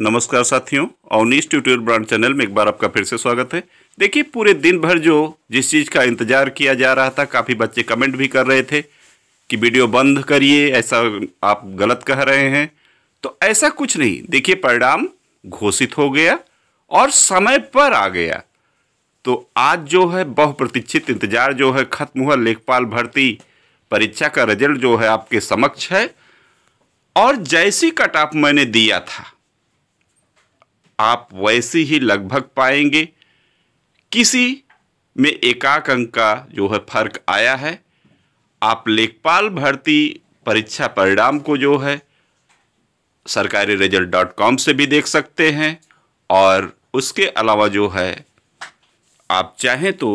नमस्कार साथियों Awanish tutorial brand channel में एक बार आपका फिर से स्वागत है देखिए पूरे दिन भर जो जिस चीज़ का इंतजार किया जा रहा था काफ़ी बच्चे कमेंट भी कर रहे थे कि वीडियो बंद करिए ऐसा आप गलत कह रहे हैं तो ऐसा कुछ नहीं देखिए परिणाम घोषित हो गया और समय पर आ गया तो आज जो है बहुप्रतीक्षित इंतजार जो है खत्म हुआ लेखपाल भर्ती परीक्षा का रिजल्ट जो है आपके समक्ष है और जैसी कट ऑफ मैंने दिया था आप वैसे ही लगभग पाएंगे किसी में एकाक अंक का जो है फर्क आया है आप लेखपाल भर्ती परीक्षा परिणाम को जो है सरकारी रिजल्ट डॉट कॉम से भी देख सकते हैं और उसके अलावा जो है आप चाहें तो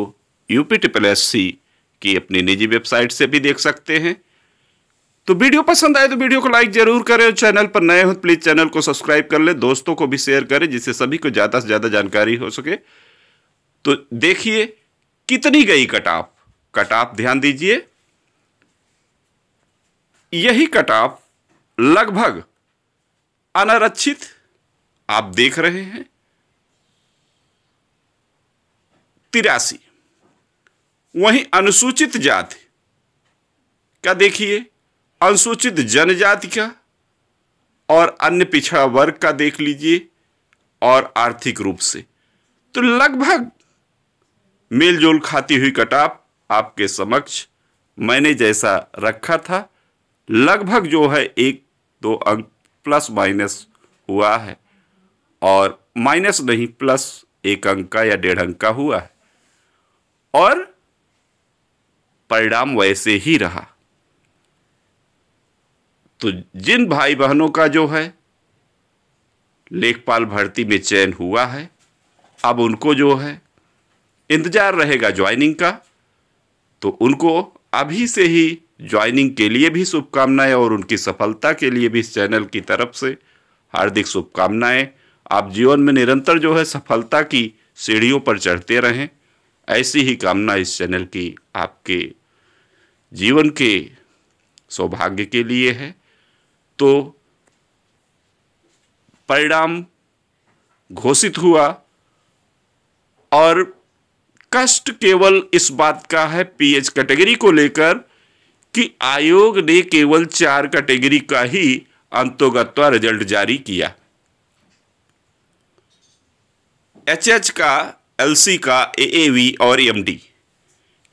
UP P T plus C की अपनी निजी वेबसाइट से भी देख सकते हैं तो वीडियो पसंद आए तो वीडियो को लाइक जरूर करें और चैनल पर नए हो तो प्लीज़ चैनल को सब्सक्राइब कर ले दोस्तों को भी शेयर करें जिससे सभी को ज़्यादा से ज़्यादा जानकारी हो सके तो देखिए कितनी गई कटाप कटाप ध्यान दीजिए यही कटाप लगभग अनारक्षित आप देख रहे हैं तिरासी वहीं अनुसूचित जाति का देखिए अनुसूचित जनजाति का और अन्य पिछड़ा वर्ग का देख लीजिए और आर्थिक रूप से तो लगभग मेलजोल खाती हुई कटाप आपके समक्ष मैंने जैसा रखा था लगभग जो है एक दो अंक प्लस माइनस हुआ है और माइनस नहीं प्लस एक अंक का या डेढ़ अंक का हुआ है और परिणाम वैसे ही रहा तो जिन भाई बहनों का जो है लेखपाल भर्ती में चयन हुआ है अब उनको जो है इंतज़ार रहेगा ज्वाइनिंग का तो उनको अभी से ही ज्वाइनिंग के लिए भी शुभकामनाएं और उनकी सफलता के लिए भी इस चैनल की तरफ से हार्दिक शुभकामनाएं आप जीवन में निरंतर जो है सफलता की सीढ़ियों पर चढ़ते रहें ऐसी ही कामना इस चैनल की आपके जीवन के सौभाग्य के लिए है तो परिणाम घोषित हुआ और कष्ट केवल इस बात का है पीएच कैटेगरी को लेकर कि आयोग ने केवल चार कैटेगरी का ही अंतोगत्व रिजल्ट जारी किया एच एच का एलसी का एएवी और एमडी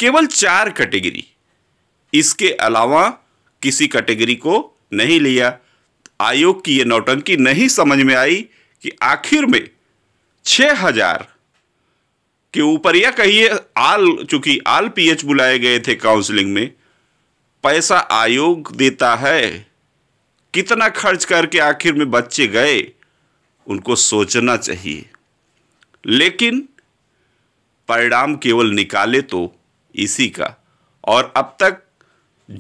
केवल चार कैटेगरी इसके अलावा किसी कैटेगरी को नहीं लिया आयोग की ये नौटंकी नहीं समझ में आई कि आखिर में छः हजार के ऊपर या कहिए आल चूंकि आल पीएच बुलाए गए थे काउंसलिंग में पैसा आयोग देता है कितना खर्च करके आखिर में बच्चे गए उनको सोचना चाहिए लेकिन परिणाम केवल निकाले तो इसी का और अब तक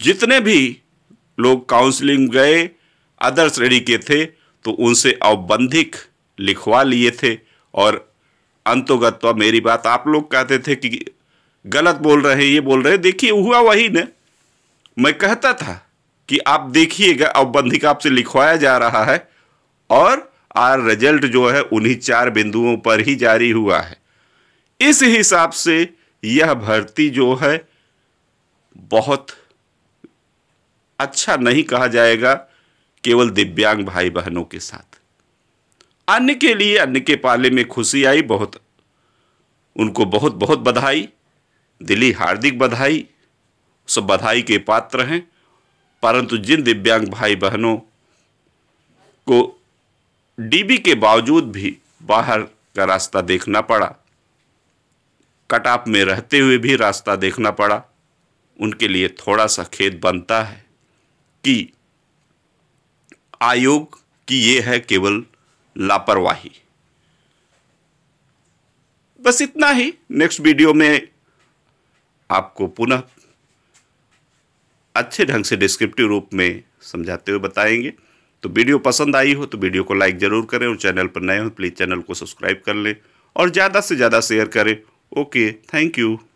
जितने भी लोग काउंसलिंग गए अदर श्रेणी के थे तो उनसे औबंधिक लिखवा लिए थे और अंतोगत्वा मेरी बात आप लोग कहते थे कि गलत बोल रहे हैं ये बोल रहे देखिए हुआ वही न मैं कहता था कि आप देखिएगा औबंधिक आपसे लिखवाया जा रहा है और आर रिजल्ट जो है उन्हीं चार बिंदुओं पर ही जारी हुआ है इस हिसाब से यह भर्ती जो है बहुत अच्छा नहीं कहा जाएगा केवल दिव्यांग भाई बहनों के साथ अन्य के लिए अन्य के पाले में खुशी आई बहुत उनको बहुत बहुत बधाई दिली हार्दिक बधाई सब बधाई के पात्र हैं परंतु जिन दिव्यांग भाई बहनों को डीबी के बावजूद भी बाहर का रास्ता देखना पड़ा कटाप में रहते हुए भी रास्ता देखना पड़ा उनके लिए थोड़ा सा खेत बनता है कि आयोग की यह है केवल लापरवाही बस इतना ही नेक्स्ट वीडियो में आपको पुनः अच्छे ढंग से डिस्क्रिप्टिव रूप में समझाते हुए बताएंगे तो वीडियो पसंद आई हो तो वीडियो को लाइक ज़रूर करें और चैनल पर नए हो प्लीज़ तो चैनल को सब्सक्राइब कर लें और ज़्यादा से ज़्यादा शेयर करें ओके थैंक यू